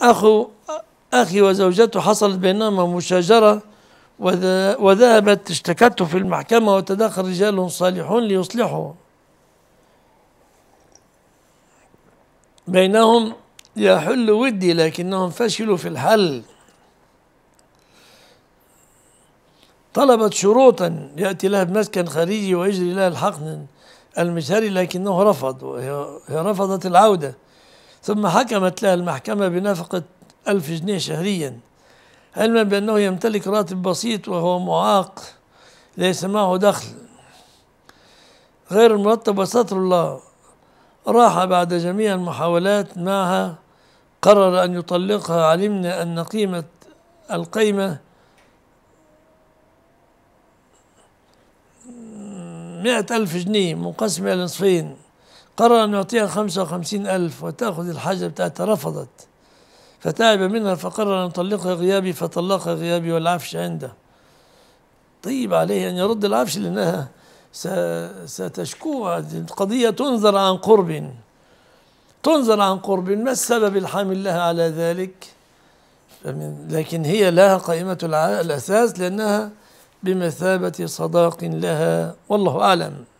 أخو أخي وزوجته حصلت بينهما مشاجرة وذهبت اشتكته في المحكمة وتدخل رجال صالحون ليصلحوا بينهم يحل ودي لكنهم فشلوا في الحل طلبت شروطا يأتي لها بمسكن خارجي ويجري لها الحقن المشهري لكنه رفض وهي رفضت العودة ثم حكمت لها المحكمة بنفقة ألف جنيه شهريا علما بأنه يمتلك راتب بسيط وهو معاق ليس معه دخل غير المرتب وستر الله راح بعد جميع المحاولات معها قرر أن يطلقها علمنا أن قيمة القيمة مئة ألف جنيه منقسمة لنصفين قرر أن يعطيها خمسة وخمسين ألف وتأخذ الحاجة بتاعتها رفضت فتعب منها فقرر أن يطلقها غيابي فطلقها غيابي والعفش عنده طيب عليه أن يرد العفش لأنها ستشكوها القضية تنظر عن قرب تنظر عن قرب ما السبب الحامل لها على ذلك لكن هي لها قائمة الأساس لأنها بمثابة صداق لها والله أعلم